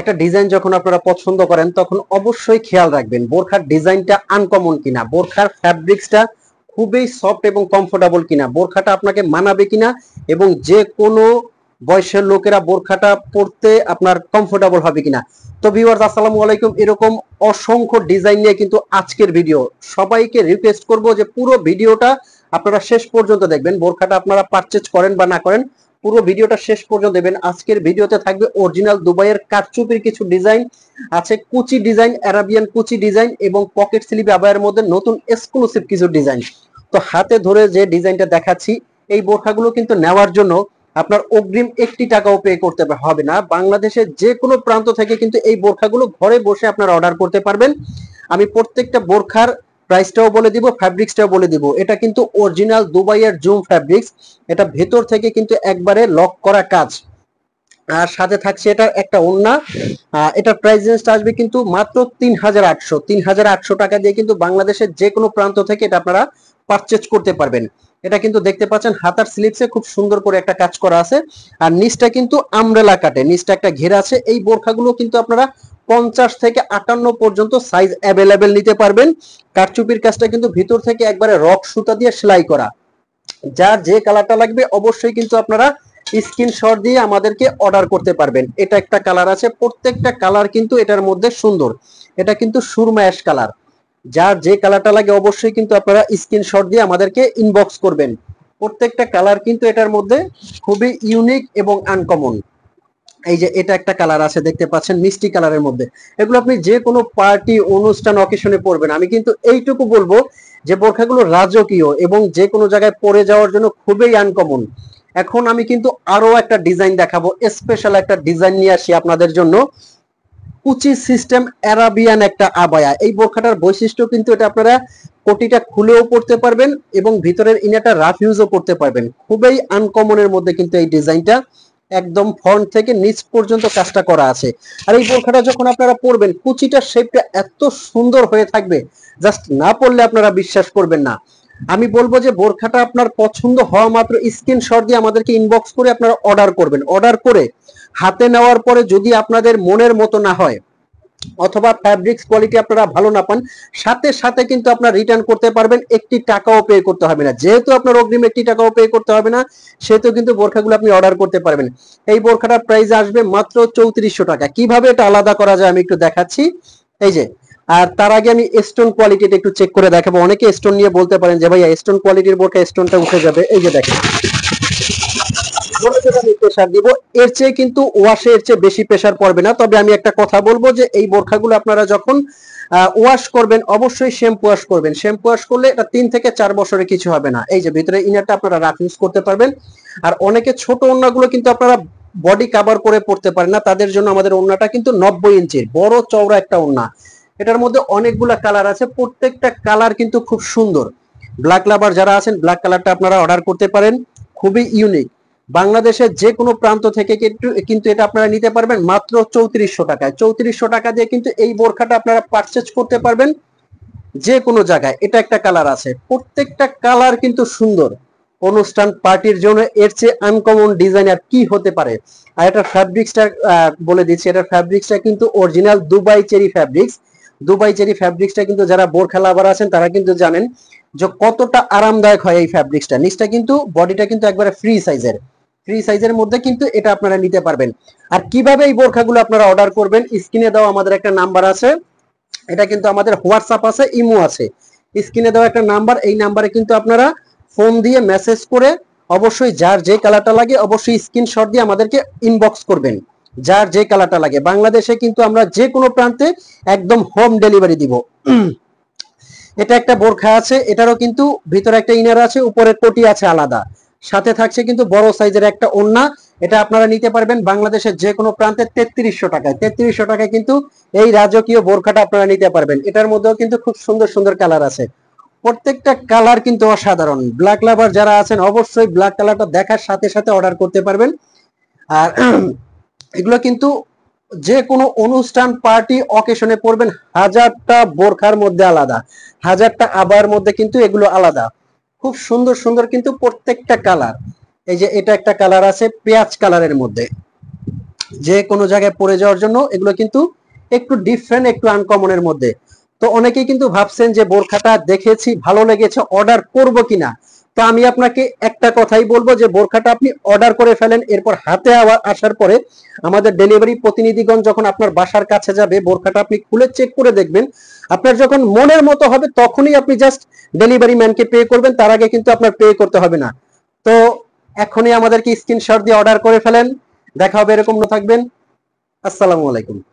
একটা ডিজাইন যখন আপনারা পছন্দ করেন তখন অবশ্যই খেয়াল রাখবেন বোরখার ডিজাইনটা আনকমন কিনা বোরখার ফ্যাব্রিক্সটা খুবই সফট এবং কমফোর্টেবল কিনা বোরখাটা আপনাকে মানাবে কিনা এবং যে কোনো বয়সের লোকেরা বোরখাটা পরতে আপনার কমফোর্টেবল হবে কিনা তো ভিউয়ার্স আসসালামু আলাইকুম এরকম অসংখ্য ডিজাইন নিয়ে কিন্তু আজকের ভিডিও সবাইকে রিকোয়েস্ট করব যে পুরো ভিডিওটা আপনারা শেষ পর্যন্ত দেখবেন বোরখাটা আপনারা পারচেজ করেন বা না করেন পুরো ভিডিওটা শেষ পর্যন্ত দেবেন আজকের ভিডিওতে থাকবে অরিজিনাল দুবাইয়ের কাটচুপির কিছু ডিজাইন আছে কুচি ডিজাইন অ্যারাবিয়ান কুচি ডিজাইন এবং পকেট স্লিপ আবায়ের মধ্যে নতুন এক্সক্লুসিভ কিছু ডিজাইন তো হাতে ধরে যে ডিজাইনটা দেখাচ্ছি এই বোরখাগুলো কিন্তু নেওয়ার জন্য আপনার অগ্রিম একটি টাকাও পে করতে হবে না বাংলাদেশের যে কোনো প্রান্ত থেকে কিন্তু এই বোরখাগুলো ঘরে বসে আপনারা অর্ডার করতে পারবেন আমি প্রত্যেকটা বোরখার প্রাইসটাও বলে দিব ফ্যাব্রিক্সটাও বলে দিব এটা কিন্তু অরিজিনাল দুবাইয়ের জুম ফ্যাব্রিক্স এটা ভেতর থেকে কিন্তু একবারে লক করা কাজ আর সাথে থাকছে এটা একটা ওড়না এটার প্রাইস রেঞ্জটা আসবে কিন্তু মাত্র তিন হাজার আটশো তিন হাজার আটশো টাকা দিয়ে কিন্তু বাংলাদেশের যে কোনো প্রান্ত থেকে এটা আপনারা পারচেজ করতে পারবেন এটা কিন্তু দেখতে পাচ্ছেন হাতার স্লিপসে খুব সুন্দর করে একটা কাজ করা আছে আর নিচটা কিন্তু আমরেলা কাটে নিচটা একটা ঘেরা আছে এই বোরখাগুলো কিন্তু আপনারা পঞ্চাশ থেকে আটান্ন পর্যন্ত সাইজ অ্যাভেলেবেল নিতে পারবেন কারচুপির কাজটা কিন্তু ভিতর থেকে একবারে রক সুতা দিয়ে সেলাই করা যার যে কালারটা লাগবে অবশ্যই কিন্তু আপনারা স্ক্রিনশট দিয়ে আমাদেরকে অর্ডার করতে পারবেন এটা একটা কালার আছে প্রত্যেকটা কালার কিন্তু এটার মধ্যে সুন্দর এটা কিন্তু সুরমা কালার যার যে কালারটা লাগে অবশ্যই কিন্তু আপনারা স্ক্রিনশট দিয়ে আমাদেরকে ইনবক্স করবেন প্রত্যেকটা কালার কিন্তু এটার মধ্যে খুবই ইউনিক এবং আনকমন এই যে এটা একটা কালার আছে দেখতে পাচ্ছেন মিষ্টি কালারের মধ্যে এগুলো আপনি যে কোনো পার্টি অনুষ্ঠান অকেশনে পরবেন আমি কিন্তু এইটুকু বলবো যে বোরখাগুলো রাজকীয় এবং যে কোনো জায়গায় পরে যাওয়ার জন্য খুবই আনকমন এখন আমি কিন্তু আরো একটা ডিজাইন দেখাবো স্পেশাল একটা ডিজাইন নিয়ে আসি আপনাদের জন্য কুচি সিস্টেম অ্যারাবিয়ান একটা আবায়া এই বোরখাটার বৈশিষ্ট্য কিন্তু এটা আপনারা কোটিটা খুলেও পড়তে পারবেন এবং ভিতরের ইনাটা রাফ ইউজও করতে পারবেন খুবই আনকমনের মধ্যে কিন্তু এই ডিজাইনটা একদম ফ্রন্ট থেকে নিচ পর্যন্ত কাজটা করা আছে আর এই বোরখাটা যখন আপনারা পরবেন কুচিটার শেপটা এত সুন্দর হয়ে থাকবে জাস্ট না পড়লে আপনারা বিশ্বাস করবেন না আমি বলবো যে বোরখাটা আপনার পছন্দ হওয়া মাত্র শট দিয়ে আমাদেরকে ইনবক্স করে আপনারা অর্ডার করবেন অর্ডার করে হাতে নেওয়ার পরে যদি আপনাদের মনের মতো না হয় অথবা ফ্যাব্রিক্স কোয়ালিটি আপনারা ভালো না পান সাথে সাথে কিন্তু আপনারা রিটার্ন করতে পারবেন একটি টাকাও পে করতে হবে না যেহেতু আপনার অগ্রিম একটি টাকাও পে করতে হবে না সেহেতু কিন্তু বোরখাগুলো আপনি অর্ডার করতে পারবেন এই বোরখাটার প্রাইস আসবে মাত্র চৌত্রিশশো টাকা কিভাবে এটা আলাদা করা যায় আমি একটু দেখাচ্ছি এই যে আর তার আগে আমি স্টোন কোয়ালিটিটা একটু চেক করে দেখাবো অনেকে স্টোন নিয়ে বলতে পারেন যে ভাইয়া স্টোন কোয়ালিটির বোর্ডটা স্টোনটা উঠে যাবে এই যে দেখেন কিন্তু এর চেয়ে বেশি না তবে আমি একটা কথা বলবো যে এই আপনারা যখন ওয়াশ করবেন অবশ্যই ওয়াশ করবেন করলে এটা তিন থেকে চার কিছু হবে না এই যে ভিতরে ইনারটা আপনারা ইউজ করতে পারবেন আর অনেকে ছোট ওনাগুলো কিন্তু আপনারা বডি কাভার করে পড়তে পারেন না তাদের জন্য আমাদের ওনাটা কিন্তু নব্বই ইঞ্চির বড় চওড়া একটা ওনা এটার মধ্যে অনেকগুলা কালার আছে প্রত্যেকটা কালার কিন্তু খুব সুন্দর ব্ল্যাক লাভার যারা আছেন ব্ল্যাক কালারটা আপনারা অর্ডার করতে পারেন খুবই ইউনিক বাংলাদেশের যে কোনো প্রান্ত থেকে কিন্তু এটা আপনারা নিতে পারবেন মাত্র চৌত্রিশশো টাকায় চৌত্রিশশো টাকা দিয়ে কিন্তু এই বোরখাটা আপনারা পারচেজ করতে পারবেন যে কোনো জায়গায় এটা একটা কালার আছে প্রত্যেকটা কালার কিন্তু সুন্দর অনুষ্ঠান পার্টির জন্য এর চেয়ে আনকমন ডিজাইন আর কি হতে পারে আর এটা ফ্যাব্রিক্সটা বলে দিচ্ছি এটা ফ্যাব্রিক্সটা কিন্তু original Dubai cherry fabrics Dubai cherry ফ্যাব্রিক্সটা কিন্তু যারা বোর খেলাবার আছেন তারা কিন্তু জানেন যে কতটা আরামদায়ক হয় এই ফ্যাব্রিক্সটা নিচটা কিন্তু বডিটা কিন্তু একবারে ফ্রি সাইজের ফ্রি সাইজের মধ্যে কিন্তু এটা আপনারা নিতে পারবেন আর কিভাবে এই বোরখাগুলো আপনারা অর্ডার করবেন স্ক্রিনে দেওয়া আমাদের একটা নাম্বার আছে এটা কিন্তু আমাদের হোয়াটসঅ্যাপ আছে ইমো আছে স্ক্রিনে দেওয়া একটা নাম্বার এই নাম্বারে কিন্তু আপনারা ফোন দিয়ে মেসেজ করে অবশ্যই যার যে কালারটা লাগে অবশ্যই স্ক্রিনশট দিয়ে আমাদেরকে ইনবক্স করবেন যার যে কালারটা লাগে বাংলাদেশে কিন্তু আমরা যে কোনো প্রান্তে একদম হোম ডেলিভারি দিব এটা একটা বোরখা আছে এটারও কিন্তু ভিতরে একটা ইনার আছে উপরে কোটি আছে আলাদা সাথে থাকছে কিন্তু বড় সাইজের একটা ওন্না এটা আপনারা নিতে পারবেন বাংলাদেশের যে কোনো প্রান্তে তেত্রিশশো টাকায় তেত্রিশশো টাকায় কিন্তু এই রাজকীয় বোরখাটা আপনারা নিতে পারবেন এটার মধ্যেও কিন্তু খুব সুন্দর সুন্দর কালার আছে প্রত্যেকটা কালার কিন্তু অসাধারণ ব্ল্যাক লাভার যারা আছেন অবশ্যই ব্ল্যাক কালারটা দেখার সাথে সাথে অর্ডার করতে পারবেন আর এগুলো কিন্তু যে কোনো অনুষ্ঠান পার্টি অকেশনে পড়বেন হাজারটা বোরখার মধ্যে আলাদা হাজারটা আবার মধ্যে কিন্তু এগুলো আলাদা খুব সুন্দর সুন্দর কিন্তু প্রত্যেকটা কালার এই যে এটা একটা কালার আছে পেঁয়াজ কালারের মধ্যে যে কোনো জায়গায় পড়ে যাওয়ার জন্য এগুলো কিন্তু একটু ডিফারেন্ট একটু আনকমনের মধ্যে তো অনেকেই কিন্তু ভাবছেন যে বোরখাটা দেখেছি ভালো লেগেছে অর্ডার করব কিনা তো আমি আপনাকে একটা কথাই বলবো যে বোরখাটা আপনি অর্ডার করে ফেলেন এরপর হাতে আসার পরে আমাদের ডেলিভারি প্রতিনিধিগণ যখন আপনার বাসার কাছে যাবে বোরখাটা আপনি খুলে চেক করে দেখবেন আপনার যখন মনের মতো হবে তখনই আপনি জাস্ট ডেলিভারি ম্যানকে পে করবেন তার আগে কিন্তু আপনার পে করতে হবে না তো এখনই আমাদেরকে স্ক্রিনশট দিয়ে অর্ডার করে ফেলেন দেখা হবে এরকম না থাকবেন আসসালামু আলাইকুম